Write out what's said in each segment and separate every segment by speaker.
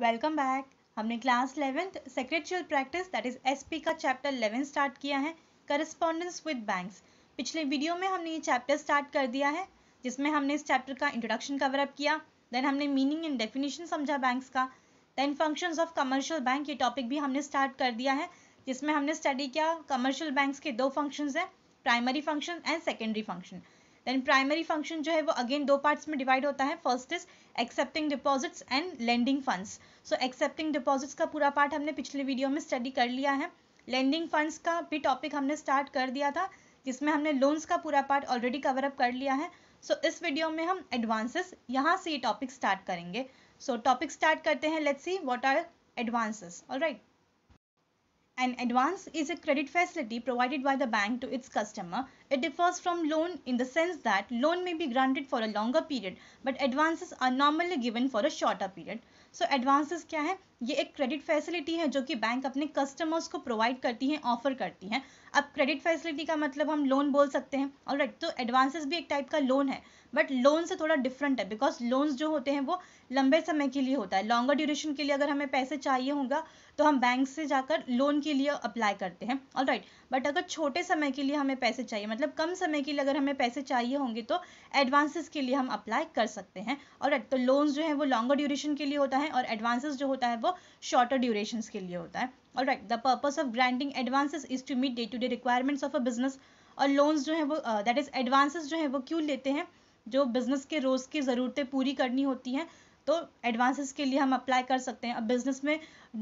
Speaker 1: Welcome back हमने class eleventh secretarial practice that is SP का chapter eleven start किया है करस्पॉन्डेंस विद बैंक्स पिछले वीडियो में हमने ये चैप्टर स्टार्ट कर दिया है जिसमें हमने इस चैप्टर का इंट्रोडक्शन कवर अप किया देन हमने मीनिंग एंड डेफिनेशन समझा बैंक्स का then function of commercial bank ये टॉपिक भी हमने स्टार्ट कर दिया है जिसमें हमने स्टडी किया कमर्शियल बैंक्स के दो फंक्शन हैं primary function and secondary function then primary function जो है वो अगेन दो पार्ट्स में डिवाइड होता है first is accepting deposits and lending funds so accepting deposits का पूरा पार्ट हमने पिछले वीडियो में स्टडी कर लिया है लेंडिंग फंड्स का भी टॉपिक हमने स्टार्ट कर दिया था जिसमें हमने लोन्स का पूरा पार्ट ऑलरेडी कवर अप कर लिया है सो so, इस वीडियो में हम एडवांसेस यहाँ से ये टॉपिक स्टार्ट करेंगे सो टॉपिक स्टार्ट करते हैं let's see what are advances alright An advance is a credit facility provided by the bank to its customer. It differs from loan in the sense that loan may be granted for a longer period but advances are normally given for a shorter period. so, advances क्या है ये एक credit facility है जो कि bank अपने customers को provide करती है offer करती है अब क्रेडिट फैसिलिटी का मतलब हम लोन बोल सकते हैं और राइट तो एडवांसेस भी एक टाइप का लोन है बट लोन से थोड़ा डिफरेंट है बिकॉज लोन्स जो होते हैं वो लंबे समय के लिए होता है लॉन्गर ड्यूरेशन के लिए अगर हमें पैसे चाहिए होगा तो हम बैंक से जाकर लोन के लिए अप्लाई करते हैं ऑल राइट बट अगर छोटे समय के लिए हमें पैसे चाहिए मतलब कम समय के लिए अगर हमें पैसे चाहिए होंगे तो एडवांसेस के लिए हम अप्लाई कर सकते हैं और राइट तो लोन्स जो है वो लॉन्गर ड्यूरेशन के लिए होता है और एडवांसेस जो होता है वो शॉर्टर ड्यूरेशन के लिए होता है all right the purpose of granting advances is to meet day to day requirements of a business और लोन्स जो है वो दैट इज एडवांसेस जो है वो क्यों लेते हैं जो बिजनेस के रोज़ की ज़रूरतें पूरी करनी होती हैं तो एडवांसेस के लिए हम अप्लाई कर सकते हैं अब बिजनेस में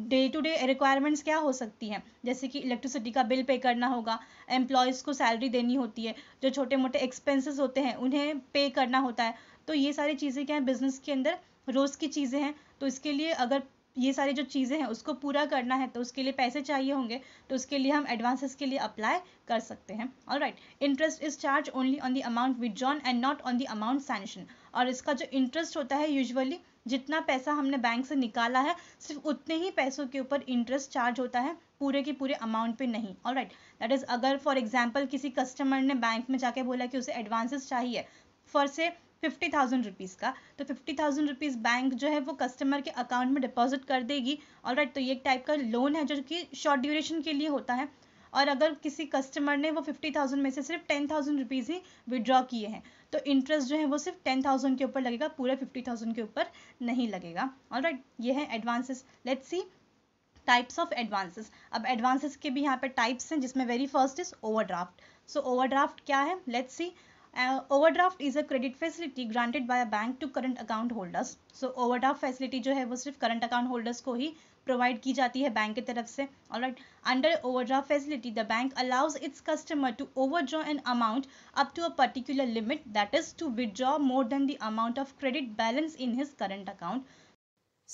Speaker 1: डे टू डे रिक्वायरमेंट्स क्या हो सकती हैं जैसे कि इलेक्ट्रिसिटी का बिल पे करना होगा एम्प्लॉयज़ को सैलरी देनी होती है जो छोटे मोटे एक्सपेंसेस होते हैं उन्हें पे करना होता है तो ये सारी चीज़ें क्या हैं बिजनेस के अंदर रोज़ की चीज़ें हैं तो इसके लिए अगर ये सारी जो चीज़ें हैं उसको पूरा करना है तो उसके लिए पैसे चाहिए होंगे तो उसके लिए हम एडवांसेस के लिए अप्लाई कर सकते हैं और right interest is charge only on the amount drawn and not on the amount sanction और इसका जो इंटरेस्ट होता है यूजुअली जितना पैसा हमने बैंक से निकाला है सिर्फ उतने ही पैसों के ऊपर इंटरेस्ट चार्ज होता है पूरे के पूरे अमाउंट पे नहीं और राइट दैट इज़ अगर फॉर एग्जाम्पल किसी कस्टमर ने बैंक में जाके बोला कि उसे एडवांसेस चाहिए फॉर से फिफ्टी थाउजेंड रुपीज़ का तो फिफ्टी थाउजेंड रुपीज़ बैंक जो है वो कस्टमर के अकाउंट में डिपॉजिट कर देगी और राइट तो ये एक टाइप का लोन है जो कि शॉर्ट ड्यूरेशन के लिए होता है और अगर किसी कस्टमर ने वो फिफ्टी थाउजेंड में से सिर्फ टेन थाउजेंड रुपीज़ ही विड्रॉ किए हैं तो इंटरेस्ट जो है वो सिर्फ टेन थाउजेंड के ऊपर लगेगा पूरे फिफ्टी थाउजेंड के ऊपर नहीं लगेगा और राइट ये है advances let's see types of advances अब एडवांसेस के भी यहाँ पे टाइप्स हैं जिसमें very first is draft so draft क्या है let's see Uh, overdraft is a credit facility granted by a bank to current account holders so overdraft facility जो है वो सिर्फ करंट अकाउंट होल्डर्स को ही प्रोवाइड की जाती है बैंक की तरफ से और under overdraft facility the bank allows its customer to overdraw an amount up to a particular limit that is to withdraw more than the amount of credit balance in his current account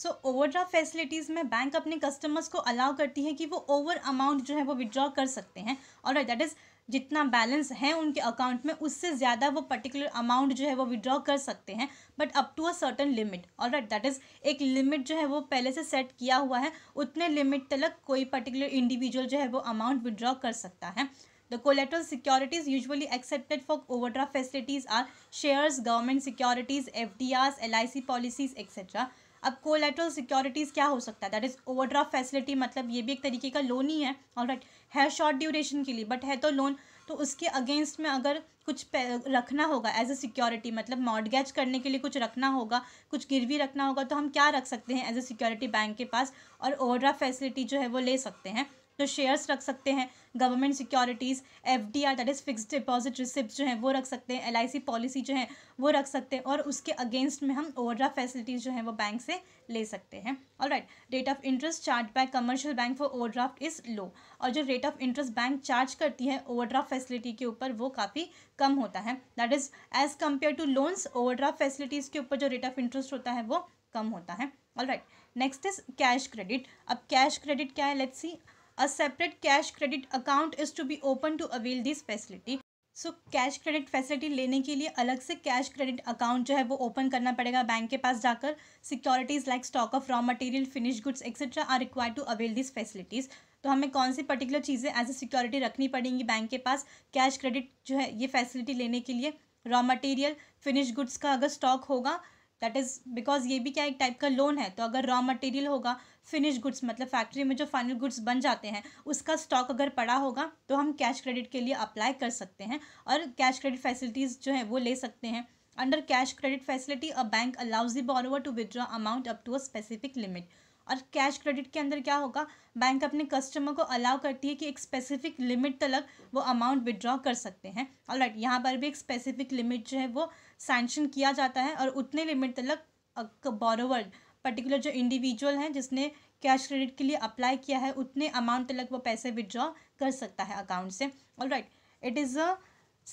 Speaker 1: so overdraft facilities में bank अपने customers को allow करती है कि वो over amount जो है वो विदड्रॉ कर सकते हैं और दैट इज़ जितना बैलेंस है उनके अकाउंट में उससे ज़्यादा वो पर्टिकुलर अमाउंट जो है वो विड्रॉ कर सकते हैं but up to a certain limit all right that is एक लिमिट जो है वो पहले से सेट किया हुआ है उतने लिमिट तक कोई पर्टिकुलर इंडिविजुअल जो है वो अमाउंट विड्रॉ कर सकता है the collateral securities accepted for overdraft facilities are shares government securities F D Rs L I C policies etcetera अब कोलेट्रल सिक्योरिटीज़ क्या हो सकता है दैट इज़ ओवरड्राफ्ट फैसिलिटी मतलब ये भी एक तरीके का लोन ही है और राइट है शॉर्ट ड्यूरेशन के लिए बट है तो लोन तो उसके अगेंस्ट में अगर कुछ रखना होगा एज ए सिक्योरिटी मतलब मॉडगैच करने के लिए कुछ रखना होगा कुछ गिरवी रखना होगा तो हम क्या रख सकते हैं एज ए सिक्योरिटी बैंक के पास और ओवरड्राफ्ट फैसिलिटी जो है वो ले सकते हैं तो शेयर्स रख सकते हैं government securities F D R that is fix deposit receipt जो है वो रख सकते हैं एल आई सी पॉलिसी जो है वो रख सकते हैं और उसके अगेंस्ट में हम ओवरड्रा फैसिलिटीज़ जो है वो बैंक से ले सकते हैं और right rate of interest charge by commercial bank for overdraft is low और जो rate of interest bank charge करती है ओवरड्राफ्ट फैसिलिटी के ऊपर वो काफ़ी कम होता है that is as compare to loans overdraft facilities के ऊपर जो रेट ऑफ इंटरेस्ट होता है वो कम होता है all right next is cash credit अब कैश क्रेडिट क्या है let's see A separate cash credit account is to be open to avail this facility. So cash credit facility लेने के लिए अलग से कैश क्रेडिट अकाउंट जो है वो ओपन करना पड़ेगा बैंक के पास जाकर securities like stock of raw material finish goods etcetera are required to avail this facilities तो हमें कौन सी पर्टिकुलर चीज़ें एज ए सिक्योरिटी रखनी पड़ेंगी बैंक के पास कैश क्रेडिट जो है ये फैसिलिटी लेने के लिए रॉ मटेरियल फिनिश गुड्स का अगर स्टॉक होगा दैट इज़ बिकॉज ये भी क्या एक टाइप का लोन है तो अगर रॉ मटेरियल होगा फिनिश गुड्स मतलब फैक्ट्री में जो फाइनल गुड्स बन जाते हैं उसका स्टॉक अगर पड़ा होगा तो हम कैश क्रेडिट के लिए अप्लाई कर सकते हैं और कैश क्रेडिट फैसिलिटीज़ जो है वो ले सकते हैं under cash credit facility a bank allows the borrower to withdraw amount up to a specific limit और कैश क्रेडिट के अंदर क्या होगा बैंक अपने कस्टमर को अलाउ करती है कि एक स्पेसिफिक लिमिट तक वो अमाउंट विदड्रॉ कर सकते हैं और राइट यहाँ पर भी एक स्पेसिफिक लिमिट जो है वो सैंक्शन किया जाता है और उतने लिमिट तक बोरोवर पर्टिकुलर जो इंडिविजुअल हैं जिसने कैश क्रेडिट के लिए अप्लाई किया है उतने अमाउंट तक वो पैसे विदड्रॉ कर सकता है अकाउंट से all right it is a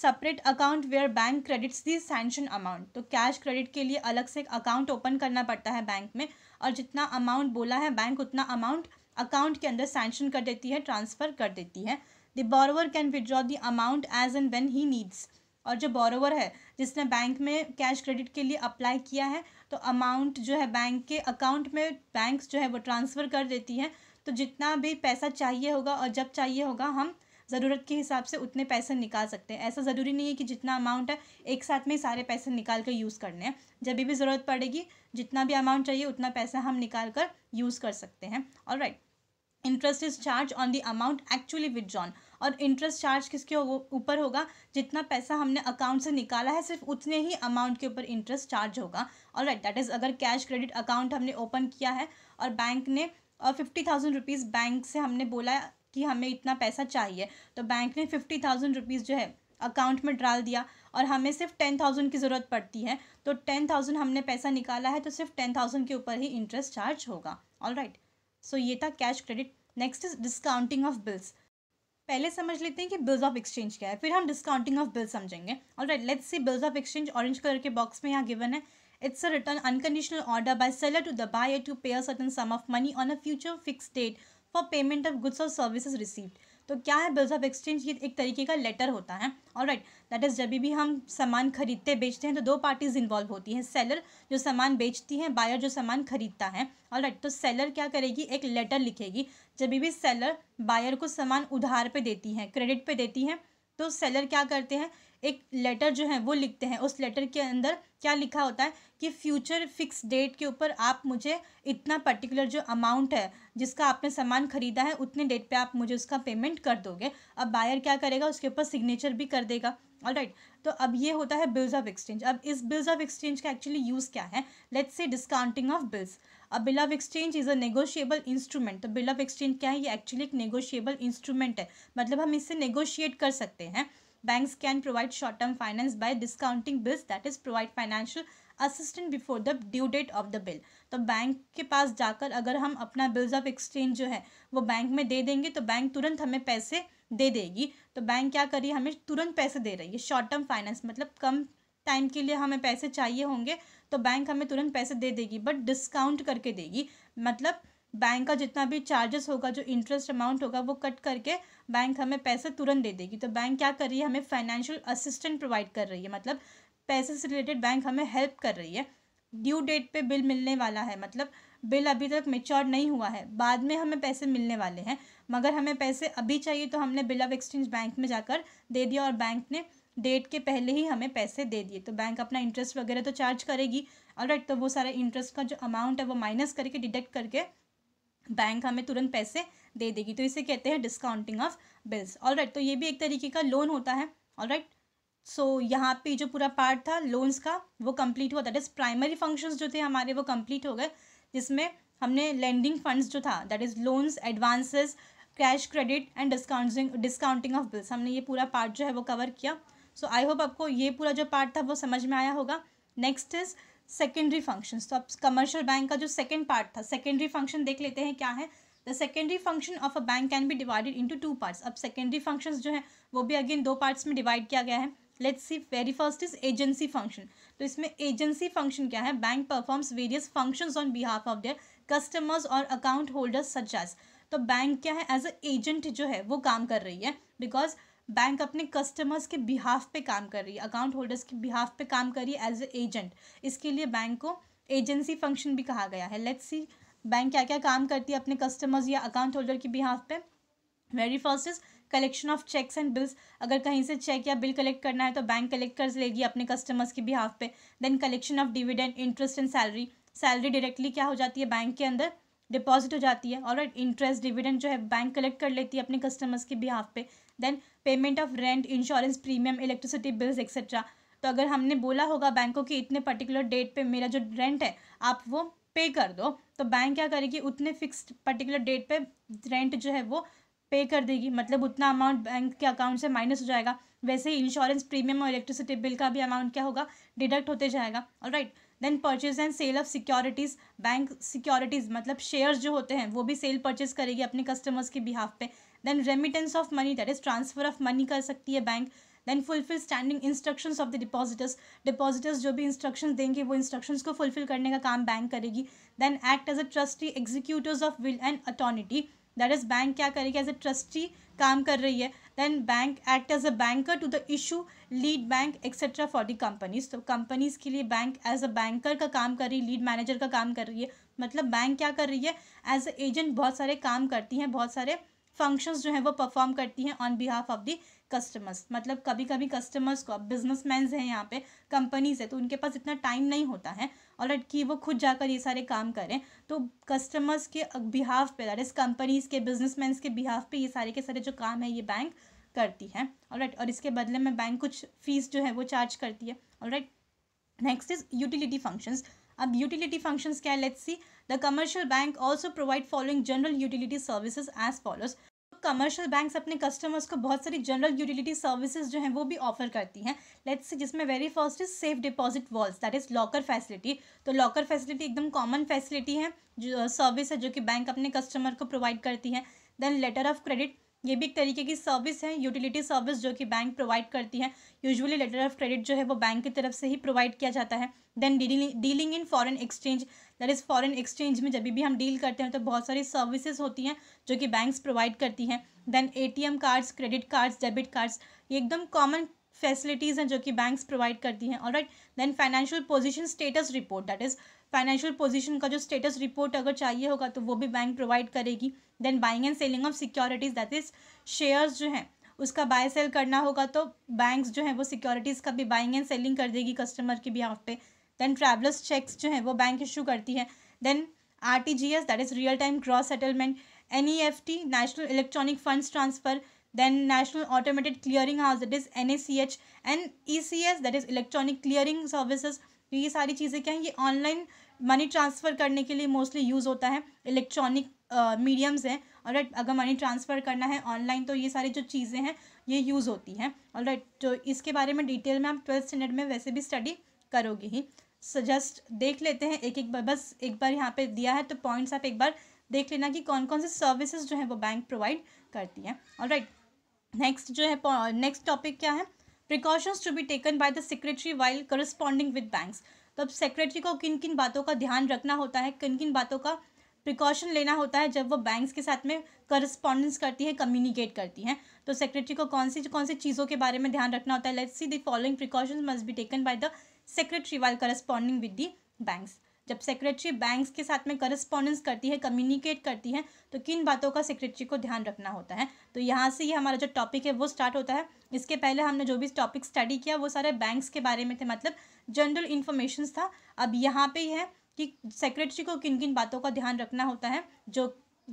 Speaker 1: separate account where bank credits the sanction amount तो कैश क्रेडिट के लिए अलग से एक अकाउंट ओपन करना पड़ता है बैंक में और जितना अमाउंट बोला है बैंक उतना अमाउंट अकाउंट के अंदर सैंक्शन कर देती है ट्रांसफ़र कर देती है the borrower can withdraw the amount as and when he needs और जो बोरोवर है जिसने बैंक में कैश क्रेडिट के लिए अप्लाई किया है तो अमाउंट जो है बैंक के अकाउंट में बैंक जो है वो ट्रांसफ़र कर देती है तो जितना भी पैसा चाहिए होगा और जब चाहिए होगा हम ज़रूरत के हिसाब से उतने पैसे निकाल सकते हैं ऐसा ज़रूरी नहीं है कि जितना अमाउंट है एक साथ में सारे पैसे निकाल कर यूज़ करने हैं जब भी ज़रूरत पड़ेगी जितना भी अमाउंट चाहिए उतना पैसा हम निकाल कर यूज़ कर सकते हैं और right interest is charge on the amount actually withdrawn और इंटरेस्ट चार्ज किसके ऊपर होगा जितना पैसा हमने अकाउंट से निकाला है सिर्फ उतने ही अमाउंट के ऊपर इंटरेस्ट चार्ज होगा और राइट दैट इज़ अगर कैश क्रेडिट अकाउंट हमने ओपन किया है और बैंक ने फिफ्टी थाउजेंड रुपीज़ बैंक से हमने बोला कि हमें इतना पैसा चाहिए तो बैंक ने फिफ्टी थाउजेंड रुपीज़ जो है अकाउंट में डाल दिया और हमें सिर्फ टेन थाउजेंड की ज़रूरत पड़ती है तो टेन थाउजेंड हमने पैसा निकाला है तो सिर्फ टेन थाउजेंड के ऊपर ही इंटरेस्ट चार्ज होगा ऑल राइट सो ये था cash credit next is discounting of bills पहले समझ लेते हैं कि बिल्स ऑफ एक्सचेंज क्या है फिर हम डिस्काउंटिंग ऑफ बिल समझेंगे all right let's see bills of exchange orange colour के बॉक्स में यहाँ गिवन है it's a return unconditional order by seller to the buyer to pay a certain sum of money on a future fix date for payment of goods और services received तो क्या है bills of exchange ये एक तरीके का letter होता है और राइट दैट इज़ जब भी हम सामान खरीदते बेचते हैं तो दो पार्टीज़ इन्वॉल्व होती हैं सेलर जो सामान बेचती हैं बायर जो सामान खरीदता है और राइट तो सेलर क्या करेगी एक लेटर लिखेगी जब भी सेलर बायर को सामान उधार पर देती हैं क्रेडिट पर देती हैं तो सेलर क्या करते हैं एक लेटर जो है वो लिखते हैं उस लेटर के अंदर क्या लिखा होता है कि फ्यूचर फिक्स डेट के ऊपर आप मुझे इतना पर्टिकुलर जो अमाउंट है जिसका आपने सामान खरीदा है उतने डेट पे आप मुझे उसका पेमेंट कर दोगे अब बायर क्या करेगा उसके ऊपर सिग्नेचर भी कर देगा ऑल राइट right. तो अब ये होता है बिल्स ऑफ एक्सचेंज अब इस बिल्स ऑफ एक्सचेंज का एक्चुअली यूज़ क्या है let's see discounting of bills अब bill of exchange is a negotiable instrument तो बिल ऑफ एक्सचेंज क्या है ये एक्चुअली एक नेगोशिएबल इंस्ट्रूमेंट है मतलब हम इससे नेगोशिएट कर सकते हैं banks can provide short term finance by discounting bills that is provide financial assistant before the due date of the bill तो बैंक के पास जाकर अगर हम अपना बिल्स ऑफ एक्सचेंज जो है वो बैंक में दे देंगे तो बैंक तुरंत हमें पैसे दे देगी तो बैंक क्या करिए हमें तुरंत पैसे दे रही है शॉर्ट टर्म फाइनेंस मतलब कम टाइम के लिए हमें पैसे चाहिए होंगे तो बैंक हमें तुरंत पैसे दे देगी बट डिस्काउंट करके देगी मतलब बैंक का जितना भी चार्जेस होगा जो इंटरेस्ट अमाउंट होगा वो कट करके बैंक हमें पैसे तुरंत दे देगी तो बैंक क्या कर रही है हमें फाइनेंशियल असिस्टेंट प्रोवाइड कर रही है मतलब पैसे से रिलेटेड बैंक हमें हेल्प कर रही है ड्यू डेट पे बिल मिलने वाला है मतलब बिल अभी तक मेच्योर नहीं हुआ है बाद में हमें पैसे मिलने वाले हैं मगर हमें पैसे अभी चाहिए तो हमने बिल ऑफ एक्सचेंज बैंक में जाकर दे दिया और बैंक ने डेट के पहले ही हमें पैसे दे दिए तो बैंक अपना इंटरेस्ट वगैरह तो चार्ज करेगी और तो वो सारा इंटरेस्ट का जो अमाउंट है वो माइनस करके डिडक्ट करके बैंक हमें तुरंत पैसे दे देगी तो इसे कहते हैं डिस्काउंटिंग ऑफ बिल्स ऑल तो ये भी एक तरीके का लोन होता है ऑल सो यहाँ पे जो पूरा पार्ट था लोन्स का वो कंप्लीट हुआ दैट इज़ प्राइमरी फंक्शंस जो थे हमारे वो कंप्लीट हो गए जिसमें हमने लैंडिंग फंड्स जो था that is loans advances cash credit and discounting discounting of bills हमने ये पूरा पार्ट जो है वो कवर किया सो आई होप आपको ये पूरा जो पार्ट था वो समझ में आया होगा नेक्स्ट इज सेकेंडरी फंक्शंस तो अब कमर्शियल बैंक का जो सेकेंड पार्ट था सेकेंडरी फंक्शन देख लेते हैं क्या है the secondary function of a bank can be divided into two parts अब सेकेंडरी फंक्शंस जो है वो भी अगेन दो पार्ट्स में डिवाइड किया गया है let's see very first is agency function तो इसमें एजेंसी फंक्शन क्या है bank performs various functions on behalf of their customers और अकाउंट होल्डर्स सच एज तो बैंक क्या है एज अ एजेंट जो है वो काम कर रही है बिकॉज बैंक अपने कस्टमर्स के बिहाफ पे काम कर रही है अकाउंट होल्डर्स के बिहाफ पे काम कर रही है एज ए एजेंट इसके लिए बैंक को एजेंसी फंक्शन भी कहा गया है लेट्स सी बैंक क्या क्या काम करती है अपने कस्टमर्स या अकाउंट होल्डर के बिहाफ पे very first is collection of cheques and bills अगर कहीं से चेक या बिल कलेक्ट करना है तो बैंक कलेक्ट कर लेगी अपने कस्टमर्स के बिहाफ पे then collection of dividend interest and salary salary directly क्या हो जाती है बैंक के अंदर डिपॉजिट हो जाती है और इंटरेस्ट डिविडेंड जो है बैंक कलेक्ट कर लेती है अपने कस्टमर्स के बिहाफ पे then payment of rent insurance premium electricity bills etcetera तो अगर हमने बोला होगा बैंकों की इतने पर्टिकुलर डेट पे मेरा जो रेंट है आप वो पे कर दो तो बैंक क्या करेगी उतने फिक्स्ड पर्टिकुलर डेट पे रेंट जो है वो पे कर देगी मतलब उतना अमाउंट बैंक के अकाउंट से माइनस हो जाएगा वैसे ही इंश्योरेंस प्रीमियम और इलेक्ट्रिसिटी बिल का भी अमाउंट क्या होगा डिडक्ट होते जाएगा all right then purchase and sale of securities bank securities मतलब शेयर्स जो होते हैं वो भी सेल परचेज करेगी अपने कस्टमर्स के बिहाफ पे then remittance of money that is transfer of money कर सकती है bank then fulfil standing instructions of the depositors depositors जो भी इंस्ट्रक्शंस देंगे वो इंस्ट्रक्शंस को फुलफिल करने का काम बैंक करेगी then act as a trustee executive of will and attorney that is bank क्या करेगी एज अ ट्रस्टी काम कर रही है then bank act as a banker to the issue lead bank etcetera for the companies तो companies के लिए bank as a banker का काम कर रही है लीड मैनेजर का काम कर रही है मतलब बैंक क्या कर रही है एज अ एजेंट बहुत सारे काम करती हैं बहुत सारे फंक्शंस जो हैं वो परफॉर्म करती हैं on behalf of the customers मतलब कभी कभी कस्टमर्स को अब बिजनेसमैन हैं यहाँ पे कंपनीज है तो उनके पास इतना टाइम नहीं होता है और कि वो खुद जाकर ये सारे काम करें तो कस्टमर्स के बिहाफ पे दैट इज़ कंपनीज़ के बिजनेस के बिहाफ पे ये सारे के सारे जो काम है ये बैंक करती है और और इसके बदले में बैंक कुछ फीस जो है वो चार्ज करती है और नेक्स्ट इज यूटिलिटी फंक्शंस अब यूटिलिटी फंक्शंस क्या है let's see the commercial bank also provide following general utility services as follows commercial banks अपने कस्टमर्स को बहुत सारी जनरल यूटिलिटी सर्विसेज जो हैं वो भी ऑफर करती हैं लेट्स जिसमें very first is safe deposit vaults that is locker facility तो लॉकर फैसिलिटी एकदम कॉमन फैसिलिटी है जो सर्विस है जो कि बैंक अपने कस्टमर को प्रोवाइड करती है देन लेटर ऑफ क्रेडिट ये भी एक तरीके की सर्विस है यूटिलिटी सर्विस जो कि बैंक प्रोवाइड करती है यूजुअली लेटर ऑफ क्रेडिट जो है वो बैंक की तरफ से ही प्रोवाइड किया जाता है then dealing in foreign exchange that is foreign exchange में जब भी हम डील करते हैं तो बहुत सारी सर्विसेज होती हैं जो कि बैंक्स प्रोवाइड करती हैं then ATM cards credit cards debit cards ये एकदम कॉमन फैसिलिटीज़ हैं जो कि बैंक्स प्रोवाइड करती हैं और right then financial position status report that is financial position का जो स्टेटस रिपोर्ट अगर चाहिए होगा तो वो भी बैंक प्रोवाइड करेगी then buying and selling of securities that is shares जो हैं उसका बाय सेल करना होगा तो बैंक्स जो हैं वो सिक्योरिटीज़ का भी बाइंग एंड सेलिंग कर देगी कस्टमर के बिहाफ पे देन ट्रैवलर्स चेक्स जो हैं वो बैंक इशू करती है then R T G S that is real time cross settlement N E F T national electronic funds transfer then National Automated Clearing House that is NACH and ECS that is Electronic Clearing Services तो ये सारी चीज़ें क्या हैं ये online money transfer करने के लिए मोस्टली यूज़ होता है इलेक्ट्रॉनिक मीडियम्स हैं और अगर मनी ट्रांसफ़र करना है ऑनलाइन तो ये सारी जो चीज़ें हैं ये यूज़ होती हैं और राइट तो इसके बारे में डिटेल में आप ट्वेल्थ स्टैंडर्ड में वैसे भी स्टडी करोगे ही सजेस्ट देख लेते हैं एक एक बार बस एक बार यहाँ पे दिया है तो पॉइंट्स आप एक बार देख लेना कि कौन कौन सी सर्विसेज जो हैं वो बैंक प्रोवाइड करती हैं और राइट नेक्स्ट जो है नेक्स्ट टॉपिक क्या है precautions to be taken by the secretary while corresponding with banks तो अब सेक्रेटरी को किन किन बातों का ध्यान रखना होता है किन किन बातों का प्रिकॉशन लेना होता है जब वो बैंक्स के साथ में करस्पॉन्डेंस करती है कम्युनिकेट करती हैं तो सेक्रेटरी को कौन सी कौन सी चीज़ों के बारे में ध्यान रखना होता है let's see the following precautions must be taken by the secretary while corresponding with the banks जब सेक्रेटरी बैंक्स के साथ में करस्पॉन्डेंस करती है कम्युनिकेट करती है तो किन बातों का सेक्रेटरी को ध्यान रखना होता है तो यहाँ से ही हमारा जो टॉपिक है वो स्टार्ट होता है इसके पहले हमने जो भी टॉपिक स्टडी किया वो सारे बैंक्स के बारे में थे मतलब जनरल इन्फॉर्मेशन था अब यहाँ पर है कि सेक्रेटरी को किन किन बातों का ध्यान रखना होता है जो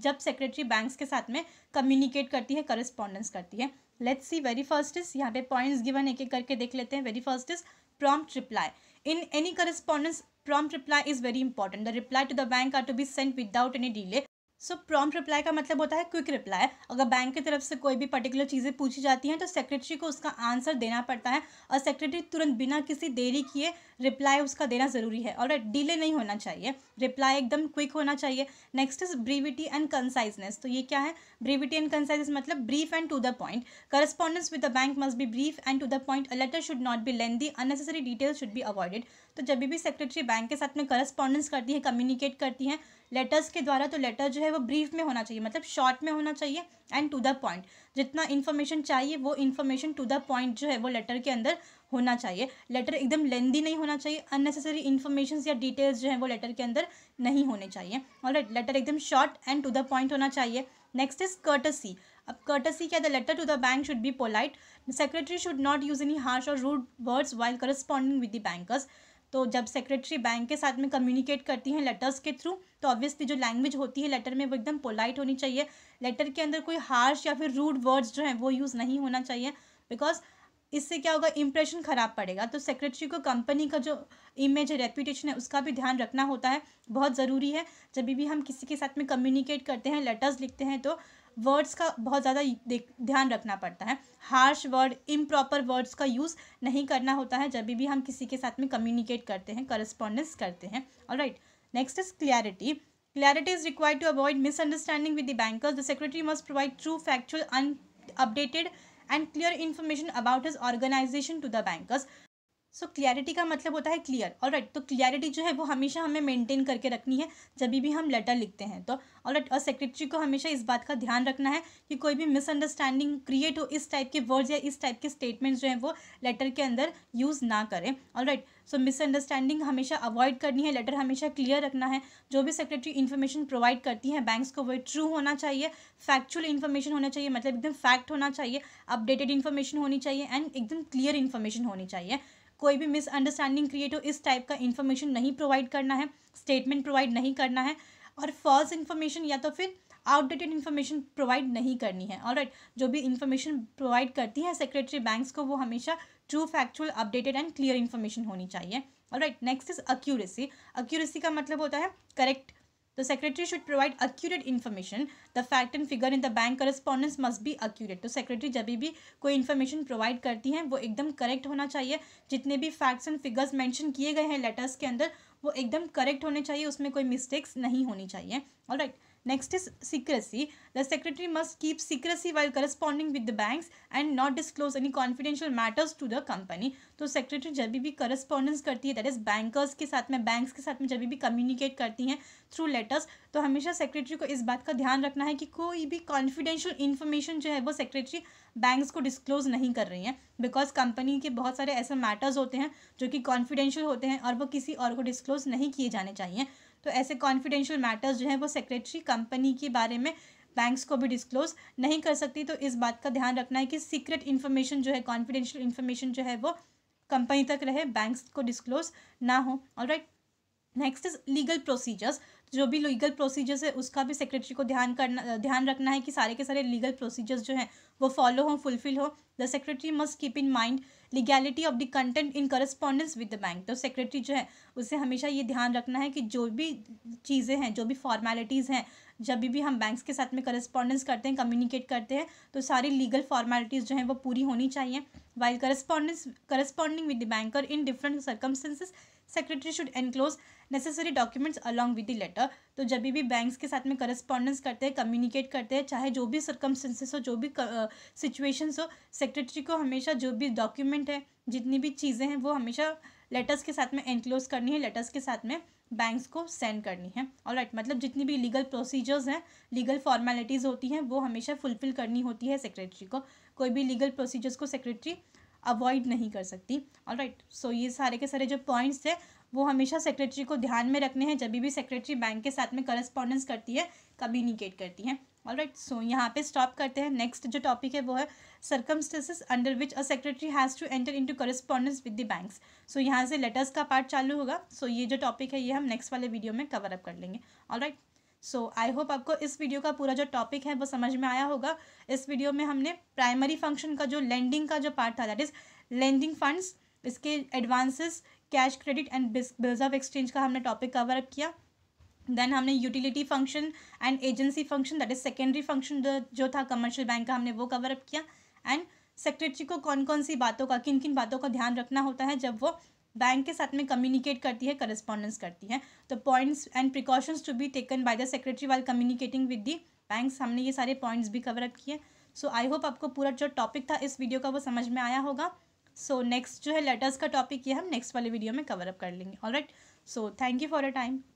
Speaker 1: जब सेक्रेटरी बैंक्स के साथ में कम्युनिकेट करती है करस्पॉन्डेंस करती है let's see very first is यहाँ पे पॉइंट्स गिवन एक एक करके देख लेते हैं very first is prompt reply in any correspondence prompt reply is very important the reply to the bank are to be sent without any delay so prompt reply का मतलब होता है क्विक रिप्लाई अगर बैंक की तरफ से कोई भी पर्टिकुलर चीज़ें पूछी जाती हैं तो सेक्रेटरी को उसका आंसर देना पड़ता है और सेक्रेटरी तुरंत बिना किसी देरी किए रिप्लाई उसका देना ज़रूरी है और डिले नहीं होना चाहिए रिप्लाई एकदम क्विक होना चाहिए next is brevity and conciseness तो ये क्या है ब्रीविटी एंड कंसाइजनेस मतलब brief and to the point correspondence with the bank must be brief and to the point a letter should not be lengthy unnecessary detail should be avoided तो जब भी secretary bank के साथ में correspondence करती है communicate करती है लेटर्स के द्वारा तो लेटर जो है वो ब्रीफ में होना चाहिए मतलब शॉर्ट में होना चाहिए एंड टू द पॉइंट जितना इन्फॉर्मेशन चाहिए वो इन्फॉर्मेशन टू द पॉइंट जो है वो लेटर के अंदर होना चाहिए लेटर एकदम लेंदी नहीं होना चाहिए अननेसेसरी इन्फॉर्मेशन या डिटेल्स जो है वो लेटर के अंदर नहीं होने चाहिए और लेटर एकदम short and to the point होना चाहिए नेक्स्ट इज कर्टसी अब कर्टसी क्या the letter to the bank should be polite secretary should not use any harsh और rude words while corresponding with the bankers तो जब secretary bank के साथ में कम्युनिकेट करती हैं लेटर्स के थ्रू तो ऑब्वियसली जो लैंग्वेज होती है लेटर में वो एकदम पोलाइट होनी चाहिए लेटर के अंदर कोई हार्श या फिर रूड वर्ड्स जो हैं वो यूज़ नहीं होना चाहिए बिकॉज इससे क्या होगा इंप्रेशन ख़राब पड़ेगा तो सेक्रेटरी को कंपनी का जो इमेज है रेपूटेशन है उसका भी ध्यान रखना होता है बहुत ज़रूरी है जब भी हम किसी के साथ में कम्युनिकेट करते हैं लेटर्स लिखते हैं तो वर्ड्स का बहुत ज़्यादा ध्यान रखना पड़ता है harsh word improper words का यूज़ नहीं करना होता है जब भी हम किसी के साथ में कम्युनिकेट करते हैं करस्पॉन्डेंस करते हैं और right next is clarity clarity is required to avoid misunderstanding with the bankers the secretary must provide true factual and updated and clear information about his organisation to the bankers so clarity का मतलब होता है clear और right तो clarity जो है वो हमेशा हमें मेंटेन करके रखनी है जब भी हम लेटर लिखते हैं तो और राइट और सेक्रेटरी को हमेशा इस बात का ध्यान रखना है कि कोई भी मिसअंडरस्टैंडिंग क्रिएट हो इस टाइप के वर्ड्स या इस टाइप के स्टेटमेंट्स जो हैं वो लेटर के अंदर यूज़ ना करें और राइट सो मिसअंडरस्टैंडिंग हमेशा अवॉइड करनी है लेटर हमेशा क्लियर रखना है जो भी सेक्रेटरी इन्फॉर्मेशन प्रोवाइड करती हैं बैंक्स को वो ट्रू होना चाहिए फैक्चुअल इन्फॉर्मेशन होना चाहिए मतलब एकदम फैक्ट होना चाहिए अपडेटेड इन्फॉर्मेशन होनी चाहिए एंड एकदम क्लियर इन्फॉर्मेशन होनी चाहिए कोई भी मिसअंडरस्टैंडिंग क्रिएट हो इस टाइप का इन्फॉर्मेशन नहीं प्रोवाइड करना है स्टेटमेंट प्रोवाइड नहीं करना है और फॉल्स इन्फॉर्मेशन या तो फिर आउटडेटेड इन्फॉर्मेशन प्रोवाइड नहीं करनी है और right? जो भी इन्फॉर्मेशन प्रोवाइड करती है सेक्रेटरी बैंक्स को वो हमेशा true factual updated and clear information होनी चाहिए और right next is accuracy accuracy का मतलब होता है करेक्ट तो secretary should provide accurate information. The fact and figure in the bank correspondence must be accurate तो सेक्रेटरी जब भी कोई इन्फॉर्मेशन प्रोवाइड करती हैं वो एकदम करेक्ट होना चाहिए जितने भी फैक्ट्स एंड फिगर्स मैंशन किए गए हैं लेटर्स के अंदर वो एकदम करेक्ट होने चाहिए उसमें कोई मिस्टेक्स नहीं होनी चाहिए all right Next is secrecy. The secretary must keep secrecy while corresponding with the banks and not disclose any confidential matters to the company. to so secretary jab bhi correspondence karti hai that is bankers ke sath mein banks ke sath mein jab bhi communicate karti hai through letters to hamesha secretary ko is baat ka dhyan rakhna hai ki koi bhi confidential information jo hai wo secretary banks ko disclose nahi kar rahi hai because company ke bahut sare aise matters hote hain jo ki confidential hote hain aur wo kisi aur ko disclose nahi kiye jane chahiye तो ऐसे confidential matters जो हैं वो secretary company के बारे में banks को भी डिस्क्लोज नहीं कर सकती तो इस बात का ध्यान रखना है कि सीक्रेट इन्फॉर्मेशन जो है कॉन्फिडेंशियल इन्फॉर्मेशन जो है वो कंपनी तक रहे बैंक्स को डिस्क्लोज ना हो और right next is legal procedures जो भी लीगल प्रोसीजर्स है उसका भी सेक्रेटरी को ध्यान करना ध्यान रखना है कि सारे के सारे लीगल प्रोसीजर्स जो हैं वो फॉलो हो फुलफिल हो the secretary must keep in mind legality of the content in correspondence with the bank तो सेक्रेटरी जो है उसे हमेशा ये ध्यान रखना है कि जो भी चीज़ें हैं जो भी फॉर्मेलिटीज़ हैं जब भी हम बैंक्स के साथ में करस्पॉन्डेंस करते हैं कम्युनिकेट करते हैं तो सारी लीगल फॉर्मेलिटीज़ जो हैं वो पूरी होनी चाहिए while correspondence corresponding with the banker in different circumstances secretary should enclose necessary documents along with the letter तो जब भी बैंक्स के साथ में करस्पॉन्डेंस करते हैं कम्युनिकेट करते हैं चाहे जो भी सर्कमस्टेंसेस हो जो भी सिचुएशंस uh, हो सेक्रेटरी को हमेशा जो भी डॉक्यूमेंट है जितनी भी चीज़ें हैं वो हमेशा लेटर्स के साथ में एनक्लोज करनी है लेटर्स के साथ में बैंक्स को सेंड करनी है और राइट मतलब जितनी भी लीगल प्रोसीजर्स हैं लीगल फॉर्मेलिटीज़ होती हैं वो हमेशा फुलफिल करनी होती है सेक्रेटरी को कोई भी लीगल प्रोसीजर्स को सेक्रेटरी अवॉइड नहीं कर सकती और राइट सो ये सारे के सारे जो पॉइंट्स थे वो हमेशा सेक्रेटरी को ध्यान में रखने हैं जब भी सेक्रेटरी बैंक के साथ में करस्पॉन्डेंस करती है कम्युनिकेट करती है ऑल राइट सो यहाँ पे स्टॉप करते हैं नेक्स्ट जो टॉपिक है वो है circumstances under which a secretary has to enter into correspondence with the banks so यहाँ से लेटर्स का पार्ट चालू होगा सो so, ये जो टॉपिक है ये हम नेक्स्ट वाले वीडियो में कवर अप कर लेंगे all right right? So I hope आपको इस वीडियो का पूरा जो टॉपिक है वो समझ में आया होगा इस वीडियो में हमने प्राइमरी फंक्शन का जो लैंडिंग का जो पार्ट था दैट इज़ लैंडिंग फंड्स इसके advances cash credit and bills of exchange का हमने टॉपिक कवर अप किया देन हमने utility function and agency function that is secondary function जो था कमर्शियल बैंक का हमने वो कवर अप किया एंड सेक्रेटरी को कौन कौन सी बातों का किन किन बातों का ध्यान रखना होता है जब वो बैंक के साथ में कम्युनिकेट करती है करस्पॉन्डेंस करती है तो points and precautions to be taken by the secretary while communicating with the bank हमने ये सारे पॉइंट्स भी कवर अप किए सो आई होप आपको पूरा जो टॉपिक था इस वीडियो का वो समझ में आया होगा सो so, नेक्स्ट जो है लेटर्स का टॉपिक ये हम नेक्स्ट वाले वीडियो में कवर अप कर लेंगे all right so thank you for a time